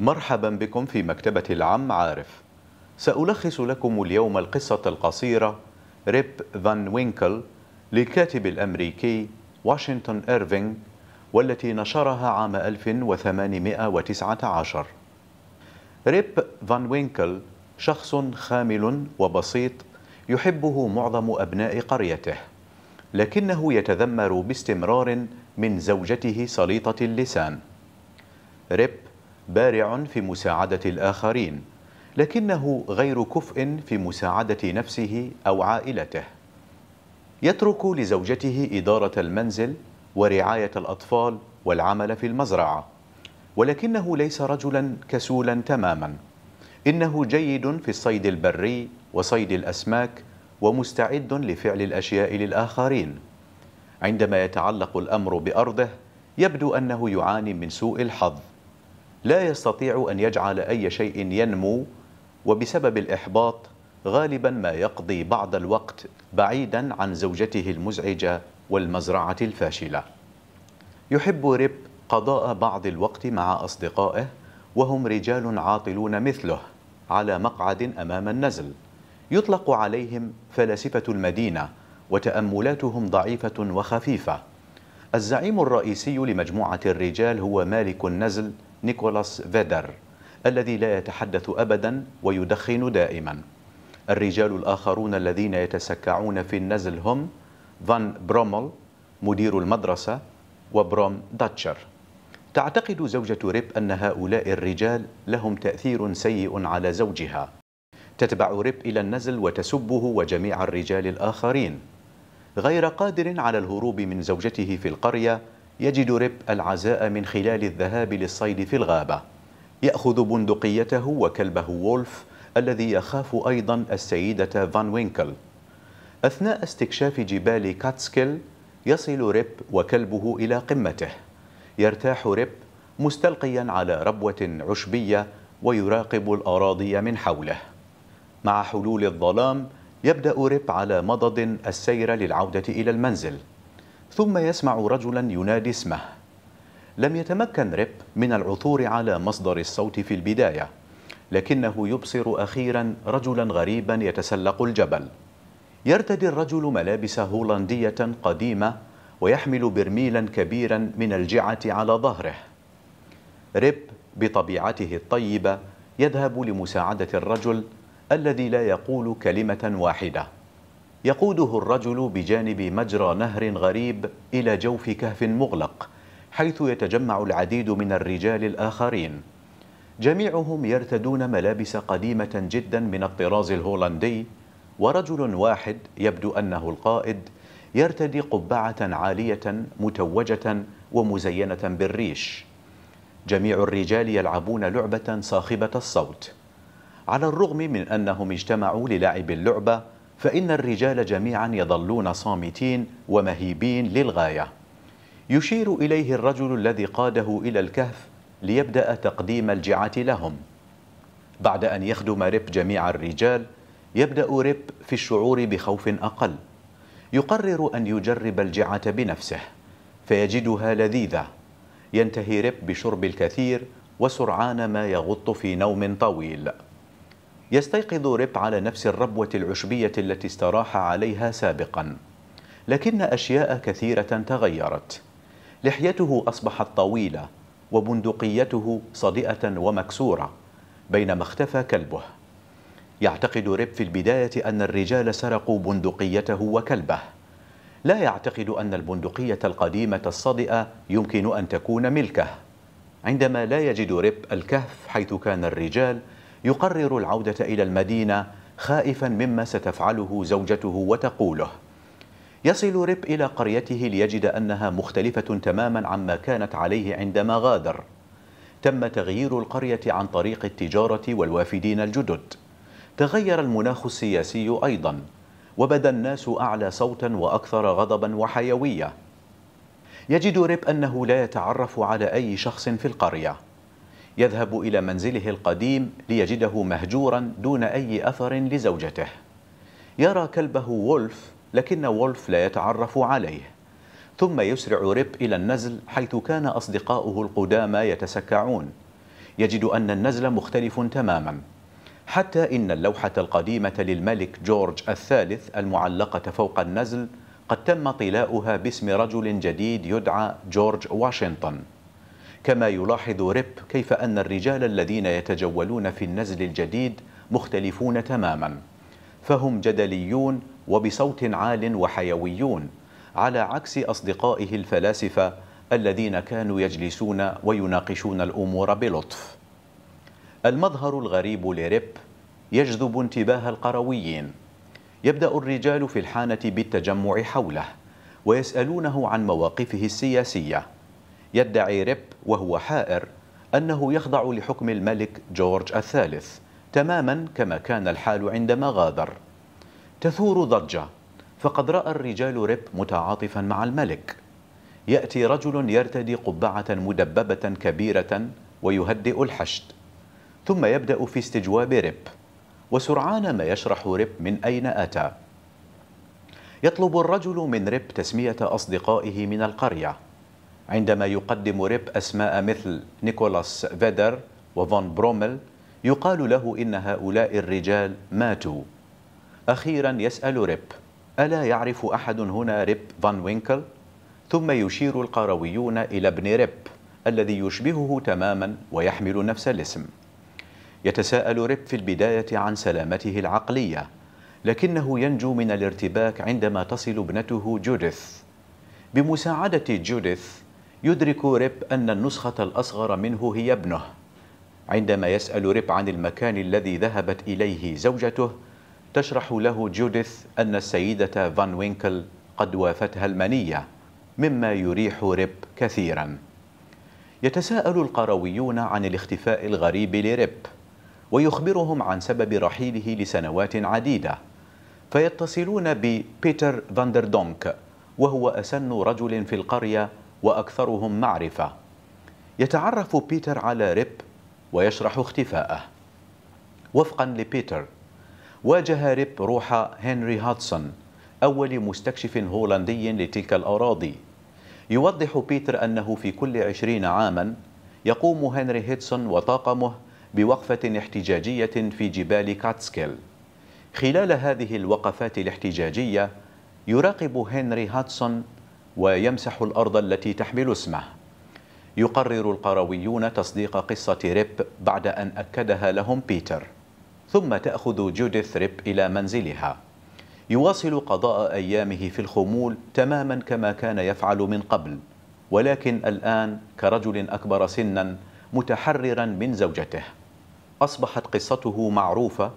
مرحبا بكم في مكتبة العم عارف سألخص لكم اليوم القصة القصيرة ريب فان وينكل للكاتب الأمريكي واشنطن إيرفينغ والتي نشرها عام 1819 ريب فان وينكل شخص خامل وبسيط يحبه معظم أبناء قريته لكنه يتذمر باستمرار من زوجته سليطة اللسان ريب بارع في مساعدة الآخرين لكنه غير كفء في مساعدة نفسه أو عائلته يترك لزوجته إدارة المنزل ورعاية الأطفال والعمل في المزرعة ولكنه ليس رجلا كسولا تماما إنه جيد في الصيد البري وصيد الأسماك ومستعد لفعل الأشياء للآخرين عندما يتعلق الأمر بأرضه يبدو أنه يعاني من سوء الحظ لا يستطيع أن يجعل أي شيء ينمو وبسبب الإحباط غالبا ما يقضي بعض الوقت بعيدا عن زوجته المزعجة والمزرعة الفاشلة يحب ريب قضاء بعض الوقت مع أصدقائه وهم رجال عاطلون مثله على مقعد أمام النزل يطلق عليهم فلاسفة المدينة وتأملاتهم ضعيفة وخفيفة الزعيم الرئيسي لمجموعة الرجال هو مالك النزل نيكولاس فيدر الذي لا يتحدث أبدا ويدخن دائما الرجال الآخرون الذين يتسكعون في النزل هم فان برومل مدير المدرسة وبروم داتشر تعتقد زوجة ريب أن هؤلاء الرجال لهم تأثير سيء على زوجها تتبع ريب إلى النزل وتسبه وجميع الرجال الآخرين غير قادر على الهروب من زوجته في القرية يجد ريب العزاء من خلال الذهاب للصيد في الغابة يأخذ بندقيته وكلبه وولف الذي يخاف أيضا السيدة فان وينكل أثناء استكشاف جبال كاتسكيل يصل ريب وكلبه إلى قمته يرتاح ريب مستلقيا على ربوة عشبية ويراقب الأراضي من حوله مع حلول الظلام يبدأ ريب على مضض السير للعودة إلى المنزل ثم يسمع رجلا ينادي اسمه لم يتمكن ريب من العثور على مصدر الصوت في البداية لكنه يبصر أخيرا رجلا غريبا يتسلق الجبل يرتدي الرجل ملابس هولندية قديمة ويحمل برميلا كبيرا من الجعة على ظهره ريب بطبيعته الطيبة يذهب لمساعدة الرجل الذي لا يقول كلمة واحدة يقوده الرجل بجانب مجرى نهر غريب إلى جوف كهف مغلق حيث يتجمع العديد من الرجال الآخرين جميعهم يرتدون ملابس قديمة جدا من الطراز الهولندي ورجل واحد يبدو أنه القائد يرتدي قبعة عالية متوجة ومزينة بالريش جميع الرجال يلعبون لعبة صاخبة الصوت على الرغم من أنهم اجتمعوا للعب اللعبة فإن الرجال جميعا يظلون صامتين ومهيبين للغاية يشير إليه الرجل الذي قاده إلى الكهف ليبدأ تقديم الجعة لهم بعد أن يخدم ريب جميع الرجال يبدأ ريب في الشعور بخوف أقل يقرر أن يجرب الجعة بنفسه فيجدها لذيذة ينتهي ريب بشرب الكثير وسرعان ما يغط في نوم طويل يستيقظ ريب على نفس الربوة العشبية التي استراح عليها سابقا لكن أشياء كثيرة تغيرت لحيته أصبحت طويلة وبندقيته صدئة ومكسورة بينما اختفى كلبه يعتقد ريب في البداية أن الرجال سرقوا بندقيته وكلبه لا يعتقد أن البندقية القديمة الصدئة يمكن أن تكون ملكه عندما لا يجد ريب الكهف حيث كان الرجال يقرر العودة إلى المدينة خائفا مما ستفعله زوجته وتقوله يصل ريب إلى قريته ليجد أنها مختلفة تماما عما كانت عليه عندما غادر تم تغيير القرية عن طريق التجارة والوافدين الجدد تغير المناخ السياسي أيضا وبدا الناس أعلى صوتا وأكثر غضبا وحيوية يجد ريب أنه لا يتعرف على أي شخص في القرية يذهب إلى منزله القديم ليجده مهجورا دون أي أثر لزوجته يرى كلبه وولف لكن وولف لا يتعرف عليه ثم يسرع ريب إلى النزل حيث كان أصدقاؤه القدامى يتسكعون يجد أن النزل مختلف تماما حتى إن اللوحة القديمة للملك جورج الثالث المعلقة فوق النزل قد تم طلاؤها باسم رجل جديد يدعى جورج واشنطن كما يلاحظ ريب كيف أن الرجال الذين يتجولون في النزل الجديد مختلفون تماما فهم جدليون وبصوت عال وحيويون على عكس أصدقائه الفلاسفة الذين كانوا يجلسون ويناقشون الأمور بلطف المظهر الغريب لريب يجذب انتباه القرويين يبدأ الرجال في الحانة بالتجمع حوله ويسألونه عن مواقفه السياسية يدعي ريب وهو حائر أنه يخضع لحكم الملك جورج الثالث تماما كما كان الحال عندما غادر تثور ضجة فقد رأى الرجال ريب متعاطفا مع الملك يأتي رجل يرتدي قبعة مدببة كبيرة ويهدئ الحشد ثم يبدأ في استجواب ريب وسرعان ما يشرح ريب من أين أتى يطلب الرجل من ريب تسمية أصدقائه من القرية عندما يقدم ريب أسماء مثل نيكولاس فيدر وفون برومل يقال له إن هؤلاء الرجال ماتوا أخيرا يسأل ريب ألا يعرف أحد هنا ريب فان وينكل؟ ثم يشير القرويون إلى ابن ريب الذي يشبهه تماما ويحمل نفس الاسم يتساءل ريب في البداية عن سلامته العقلية لكنه ينجو من الارتباك عندما تصل ابنته جوديث بمساعدة جوديث يدرك ريب أن النسخة الأصغر منه هي ابنه عندما يسأل ريب عن المكان الذي ذهبت إليه زوجته تشرح له جوديث أن السيدة فان وينكل قد وافتها المنية مما يريح ريب كثيرا يتساءل القرويون عن الاختفاء الغريب لريب ويخبرهم عن سبب رحيله لسنوات عديدة فيتصلون ببيتر فاندردونك وهو أسن رجل في القرية وأكثرهم معرفة يتعرف بيتر على ريب ويشرح اختفاءه وفقا لبيتر واجه ريب روح هنري هاتسون أول مستكشف هولندي لتلك الأراضي يوضح بيتر أنه في كل عشرين عاما يقوم هنري هاتسون وطاقمه بوقفة احتجاجية في جبال كاتسكيل خلال هذه الوقفات الاحتجاجية يراقب هنري هاتسون ويمسح الأرض التي تحمل اسمه يقرر القرويون تصديق قصة ريب بعد أن أكدها لهم بيتر ثم تأخذ جوديث ريب إلى منزلها يواصل قضاء أيامه في الخمول تماما كما كان يفعل من قبل ولكن الآن كرجل أكبر سنا متحررا من زوجته أصبحت قصته معروفة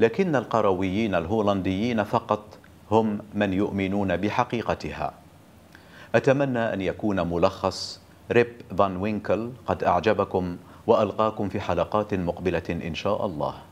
لكن القرويين الهولنديين فقط هم من يؤمنون بحقيقتها أتمنى أن يكون ملخص ريب فان وينكل قد أعجبكم وألقاكم في حلقات مقبلة إن شاء الله